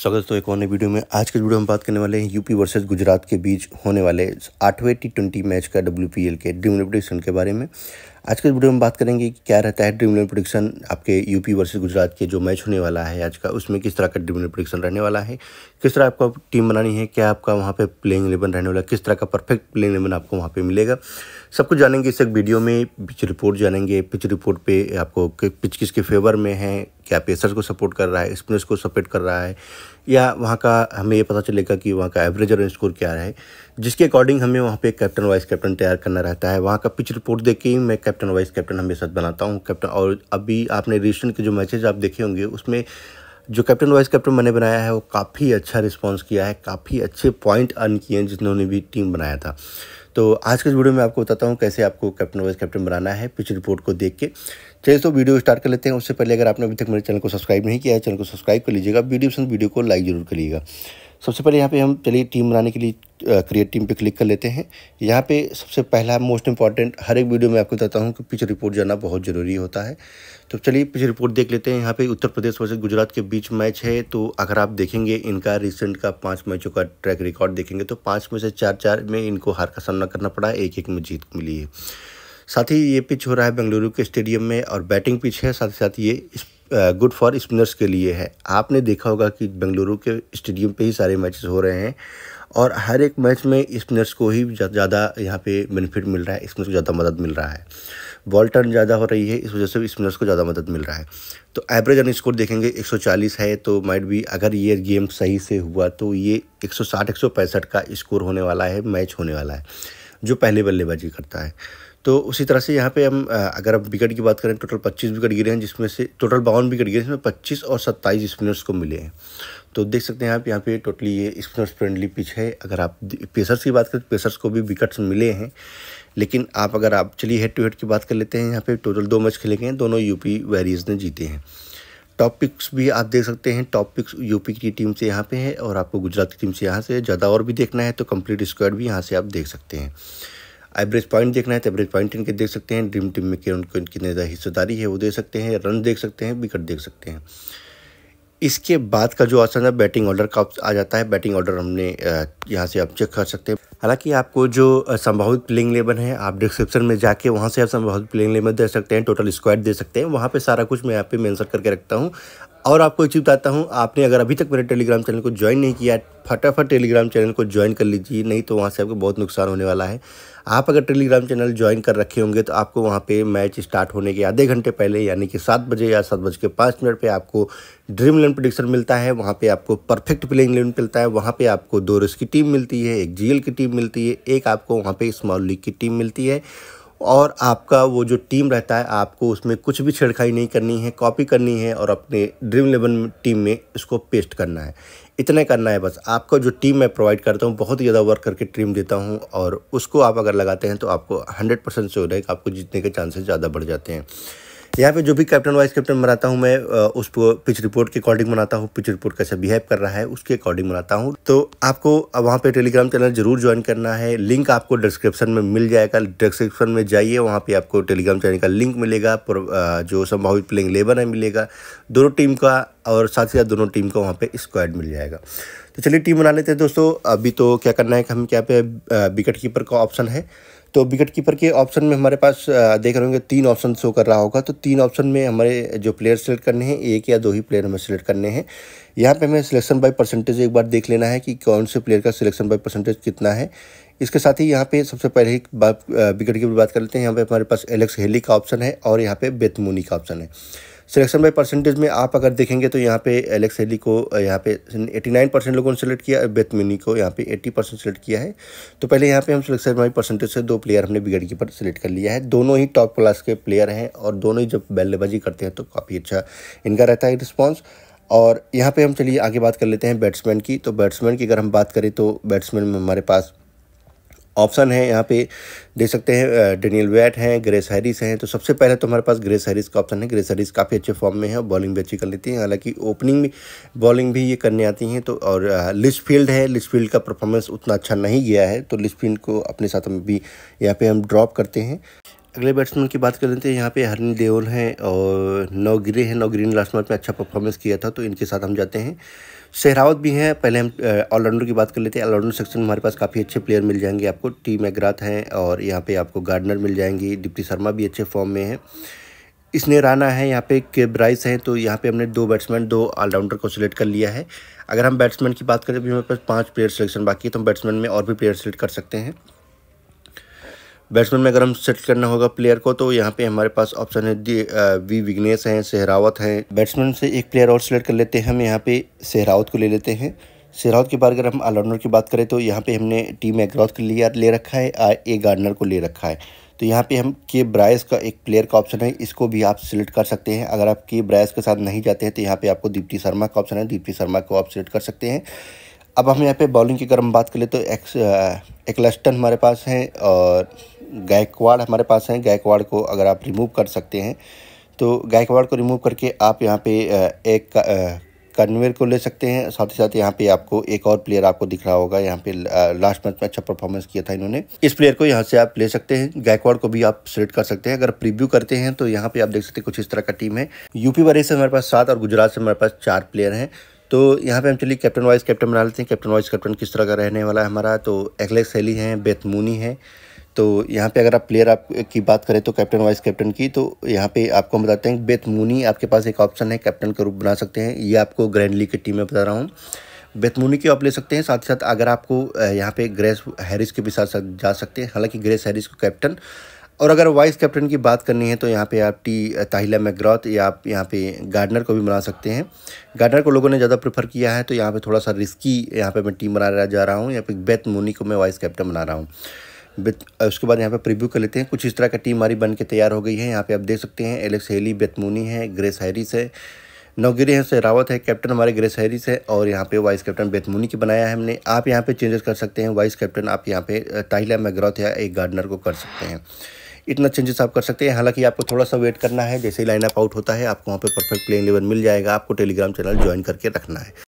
स्वागत है एक और वीडियो में आज के वीडियो में बात करने वाले हैं यूपी वर्सेस गुजरात के बीच होने वाले आठवें टी ट्वेंटी मैच का डब्ल्यू के ड्रीम के बारे में आज के वीडियो में बात करेंगे कि क्या रहता है ड्रीम इलेवन प्रोडिक्शन आपके यूपी वर्सेस गुजरात के जो मैच होने वाला है आज का उसमें किस तरह का ड्रीम इलेवन प्रोडिक्शन रहने वाला है किस तरह आपका टीम बनानी है क्या आपका वहाँ पे प्लेइंग इलेवन रहने वाला है किस तरह का परफेक्ट प्लेइंग इलेवन आपको वहाँ पर मिलेगा सब कुछ जानेंगे इस एक वीडियो में पिच रिपोर्ट जानेंगे पिच रिपोर्ट पर आपको पिच किसके फेवर में है क्या पेसर्स को सपोर्ट कर रहा है स्पिनर्स को सपोर्ट कर रहा है या वहाँ का हमें ये पता चलेगा कि वहाँ का एवरेज रन स्कोर क्या है जिसके अकॉर्डिंग हमें वहाँ पे कैप्टन वाइस कैप्टन तैयार करना रहता है वहाँ का पिच रिपोर्ट देख के ही मैं कैप्टन कैप्टन वाइस कैप्टन हमेशा बनाता हूँ कैप्टन और अभी आपने रिसेंट के जो मैचेज आप देखे होंगे उसमें जो कैप्टन वाइस कैप्टन मैंने बनाया है वो काफ़ी अच्छा रिस्पॉन्स किया है काफ़ी अच्छे पॉइंट अर्न किए हैं जिन्होंने भी टीम बनाया था तो आज के वीडियो में आपको बताता हूँ कैसे आपको कैप्टन वाइस कैप्टन बनाना है पिछली रिपोर्ट को देख के चलिए तो वीडियो स्टार्ट कर लेते हैं उससे पहले अगर आपने अभी तक मेरे चैनल को सब्सक्राइब नहीं किया है चैनल को सब्सक्राइब कर लीजिएगा वीडियो पसंद वीडियो को लाइक जरूर करिएगा सबसे पहले यहाँ पे हम चलिए टीम बनाने के लिए क्रिएट टीम पे क्लिक कर लेते हैं यहाँ पे सबसे पहला मोस्ट इंपॉर्टेंट हर एक वीडियो में आपको बताता हूँ कि पिच रिपोर्ट जाना बहुत ज़रूरी होता है तो चलिए पिच रिपोर्ट देख लेते हैं यहाँ पे उत्तर प्रदेश वर्ष गुजरात के बीच मैच है तो अगर आप देखेंगे इनका रिसेंट का पाँच मैचों का ट्रैक रिकॉर्ड देखेंगे तो पाँच में से चार चार में इनको हार का सामना करना पड़ा एक एक में जीत मिली है साथ ही ये पिच हो रहा है बेंगलुरु के स्टेडियम में और बैटिंग पिच है साथ ही साथ ये गुड फॉर स्पिनर्स के लिए है आपने देखा होगा कि बेंगलुरु के स्टेडियम पे ही सारे मैचेस हो रहे हैं और हर एक मैच में स्पिनर्स को ही ज़्यादा यहाँ पे बेनिफिट मिल रहा है स्पिनर्स को ज़्यादा मदद मिल रहा है बॉल टर्न ज़्यादा हो रही है इस वजह से स्पिनर्स को ज़्यादा मदद मिल रहा है तो एवरेज रन स्कोर देखेंगे 140 है तो माइट भी अगर ये गेम सही से हुआ तो ये 160 165 का स्कोर होने वाला है मैच होने वाला है जो पहले बल्लेबाजी करता है तो उसी तरह से यहाँ पे हम अगर अब विकेट की बात करें टोटल 25 विकेट गिरे हैं जिसमें से टोटल बावन विकेट गिरे हैं जिसमें 25 और 27 स्पिनर्स को मिले हैं तो देख सकते हैं आप यहाँ पे टोटली ये स्पिनर्स फ्रेंडली पिच है अगर आप पेसर्स की बात करें तो पेसर्स को भी विकेट्स मिले हैं लेकिन आप अगर आप चलिए हेड टू हेड की बात कर लेते हैं यहाँ पे टोटल दो मैच खेले गए हैं दोनों यूपी वैरियज ने जीते हैं टॉपिक्स भी आप देख सकते हैं टॉपिक्स यूपी की टीम से यहाँ पे है और आपको गुजरात की टीम से यहाँ से ज़्यादा और भी देखना है तो कंप्लीट स्क्वाड भी यहाँ से आप देख सकते हैं एवरेज पॉइंट देखना है तो एवरेज पॉइंट इनके देख सकते हैं ड्रीम टीम में उनको इनकी ज़्यादा हिस्सेदारी है वो देख सकते हैं रन देख सकते हैं विकेट देख सकते हैं इसके बाद का जो आसान है बैटिंग ऑर्डर का आ जाता है बैटिंग ऑर्डर हमने यहाँ से आप चेक कर सकते हैं हालांकि आपको जो संभावित प्लेइंग लेवन है आप डिस्क्रिप्शन में जाके वहाँ से आप संभावित प्लेइंग लेवन दे सकते हैं टोटल स्क्वाड दे सकते हैं वहाँ पे सारा कुछ मैं यहाँ पे मेंशन करके रखता हूँ और आपको एक चीज़ बताता हूँ आपने अगर अभी तक मेरे टेलीग्राम चैनल को ज्वाइन नहीं किया फटाफट टेलीग्राम चैनल को ज्वाइन कर लीजिए नहीं तो वहाँ से आपको बहुत नुकसान होने वाला है आप अगर टेलीग्राम चैनल ज्वाइन कर रखे होंगे तो आपको वहाँ पे मैच स्टार्ट होने के आधे घंटे पहले यानी कि सात बजे या सात बज के पाँच मिनट पर आपको ड्रीम इलेवन प्रोडिक्शन मिलता है वहाँ पर आपको परफेक्ट प्लेइंग इलेवन मिलता है वहाँ पर आपको दो रिस्क की टीम मिलती है एक जी की टीम मिलती है एक आपको वहाँ पर स्मॉल लीग की टीम मिलती है और आपका वो जो टीम रहता है आपको उसमें कुछ भी छेड़खाई नहीं करनी है कॉपी करनी है और अपने ड्रीम इलेवन टीम में इसको पेस्ट करना है इतना करना है बस आपका जो टीम मैं प्रोवाइड करता हूँ बहुत ही ज़्यादा वर्क करके टीम देता हूँ और उसको आप अगर लगाते हैं तो आपको हंड्रेड परसेंट से हो रहा है कि आपको जीतने के चांसेस ज़्यादा बढ़ जाते हैं यहाँ पे जो भी कैप्टन वाइस कैप्टन बनाता हूँ मैं उस पिच रिपोर्ट के अकॉर्डिंग बनाता हूँ पिच रिपोर्ट कैसे बिहेव कर रहा है उसके अकॉर्डिंग बनाता हूँ तो आपको वहाँ पे टेलीग्राम चैनल जरूर ज्वाइन करना है लिंक आपको डिस्क्रिप्शन में मिल जाएगा डिस्क्रिप्शन में जाइए वहाँ पर आपको टेलीग्राम चैनल का लिंक मिलेगा जो संभावित प्लेइंग लेबर है मिलेगा दोनों टीम का और साथ ही साथ दोनों टीम का वहाँ पर स्क्वाड मिल जाएगा तो चलिए टीम बना लेते हैं दोस्तों अभी तो क्या करना है कि हम क्या पे विकेट कीपर का ऑप्शन है तो विकेट कीपर के ऑप्शन में हमारे पास देख रहे होंगे तीन ऑप्शन शो कर रहा होगा तो तीन ऑप्शन में हमारे जो प्लेयर सेलेक्ट करने हैं एक या दो ही प्लेयर हमें सेलेक्ट करने हैं यहाँ पे हमें सिलेक्शन बाय परसेंटेज एक बार देख लेना है कि कौन से प्लेयर का सिलेक्शन बाय परसेंटेज कितना है इसके साथ ही यहाँ पे सबसे पहले ही बात विकेट कीपर बात कर लेते हैं यहाँ पर हमारे पास एलेक्स हेली का ऑप्शन है और यहाँ पर बेतमूनी का ऑप्शन है सिलेक्शन बाई परसेंटेज में आप अगर देखेंगे तो यहाँ पे एलेक्स हेली को यहाँ पे 89 परसेंट लोगों ने सेलेक्ट किया बेथमिनी को यहाँ पे 80 परसेंट सेलेक्ट किया है तो पहले यहाँ पे हम सिलेक्शन बाई परसेंटेज से दो प्लेयर हमने बिगड़ कीपर सेलेक्ट कर लिया है दोनों ही टॉप क्लास के प्लेयर हैं और दोनों ही जब बल्लेबाजी करते हैं तो काफ़ी अच्छा इनका रहता है रिस्पॉन्स और यहाँ पर हम चलिए आगे बात कर लेते हैं बैट्समैन की तो बैट्समैन की अगर हम बात करें तो बैट्समैन में हमारे पास ऑप्शन है यहाँ पे देख सकते हैं डेनियल वैट हैं ग्रेस हैरिस हैं तो सबसे पहले तो हमारे पास ग्रेस हैरिस का ऑप्शन है ग्रेस हैरिस काफ़ी अच्छे फॉर्म में है और बॉलिंग भी अच्छी कर लेती हैं हालांकि ओपनिंग भी बॉलिंग भी ये करने आती हैं तो और लिस्ट फील्ड है लिस्ट फील्ड का परफॉर्मेंस उतना अच्छा नहीं गया है तो लिस्ट फील्ड को अपने साथ हम भी यहाँ पर हम ड्रॉप करते हैं अगले बैट्समैन की बात कर लेते हैं यहाँ पे हरनी देओल हैं और नौगिरे हैं नौगिरी ने लास्ट मैच में अच्छा परफॉर्मेंस किया था तो इनके साथ हम जाते हैं सहरावत भी हैं पहले हम ऑलराउंडर की बात कर लेते हैं ऑलराउंडर सेक्शन में हमारे पास काफ़ी अच्छे प्लेयर मिल जाएंगे आपको टी मैगराथ हैं और यहाँ पे आपको गार्डनर मिल जाएंगी दीप्ति शर्मा भी अच्छे फॉर्म में हैं इसने राना है यहाँ पे के ब्राइस हैं तो यहाँ पे हमने दो बैट्समैन दो ऑलराउंडर को सिलेक्ट कर लिया है अगर हम बैट्समैन की बात करें अभी हमारे पास पाँच प्लेयर सिलेक्शन बाकी है तो हम बैट्समैन में और भी प्लेयर सिलेक्ट कर सकते हैं बैट्समैन में अगर हम सेट करना होगा प्लेयर को तो यहाँ पे हमारे पास ऑप्शन है वी विग्नेश हैं सहरावत हैं बैट्समैन से एक प्लेयर और सेलेक्ट कर लेते हैं हम यहाँ पे सहरावत को ले लेते हैं सहरावत के बाद अगर हम ऑलराउंडर की बात करें तो यहाँ पे हमने टीम एग्रॉथ के लिए ले रखा है आ ए गार्डनर को ले रखा है तो यहाँ पे हम के ब्रायस का एक प्लेयर का ऑप्शन है इसको भी आप सिलेक्ट कर सकते हैं अगर आप के ब्रायस के साथ नहीं जाते हैं तो यहाँ पे आपको दीप्ति शर्मा का ऑप्शन है दीप्ति शर्मा को आप सिलेक्ट कर सकते हैं अब हम यहाँ पे बॉलिंग की अगर हम बात करें तो एक्स एकलस्टन हमारे पास हैं और गायकवाड़ हमारे पास हैं गायकवाड़ को अगर आप रिमूव कर सकते हैं तो गायकवाड़ को रिमूव करके आप यहाँ पे एक कन्वेयर को ले सकते हैं साथ ही साथ यहाँ पे आपको एक और प्लेयर आपको दिख रहा होगा यहाँ पे लास्ट मैच में अच्छा परफॉर्मेंस किया था इन्होंने इस प्लेयर को यहाँ से आप ले सकते हैं गायकवाड़ को भी आप सिलेक्ट कर सकते हैं अगर प्रीव्यू करते हैं तो यहाँ पे आप देख सकते हैं कुछ इस तरह का टीम है यूपी वरे से हमारे पास सात और गुजरात से हमारे पास चार प्लेयर हैं तो यहाँ पे हम चलिए कैप्टन वाइस कैप्टन बना लेते हैं कैप्टन वाइस कैप्टन किस तरह का रहने वाला है हमारा तो एक्लेक्स सैली हैं बेथमूनी है तो यहाँ पे अगर आप प्लेयर आप की बात करें तो कैप्टन वाइस कैप्टन की तो यहाँ पे आपको हम बताते हैं मुनी आपके पास एक ऑप्शन है कैप्टन का रूप बना सकते हैं ये आपको ग्रैंड लीग की टीम में बता रहा हूँ बेथमूनी की आप ले सकते हैं साथ ही साथ अगर आपको यहाँ पे ग्रेस हैरिस के भी साथ जा सकते हैं हालांकि ग्रेस हैरिस को कैप्टन और अगर वाइस कैप्टन की बात करनी है तो यहाँ पे आप टी ताहिला मैग्रॉथ या आप यहाँ पे गार्डनर को भी बना सकते हैं गार्डनर को लोगों ने ज़्यादा प्रेफर किया है तो यहाँ पे थोड़ा सा रिस्की यहाँ पे मैं टीम बना जा रहा हूँ यहाँ फिर बेथ मुनी को मैं वाइस कैप्टन बना रहा हूँ उसके बाद यहाँ पे प्रीव्यू कर लेते हैं कुछ इस तरह का टीम हमारी बन के तैयार हो गई है यहाँ पे आप देख सकते हैं एलेक्स हेली बेतमूनी है ग्रेस हैरिस है नौगिरी है रावत है कैप्टन हमारे ग्रेस हैरिस है और यहाँ पे वाइस कैप्टन बेतमूनी की बनाया है हमने आप यहाँ पे चेंजेस कर सकते हैं वाइस कैप्टन आप यहाँ पे टाइला मैग्रॉथ या एक गार्डनर को कर सकते हैं इतना चेंजेस आप कर सकते हैं हालांकि आपको थोड़ा सा वेट करना है जैसे ही लाइन अप आउट होता है आपको वहाँ परफेक्ट प्लेइंग लेवल मिल जाएगा आपको टेलीग्राम चैनल ज्वाइन करके रखना है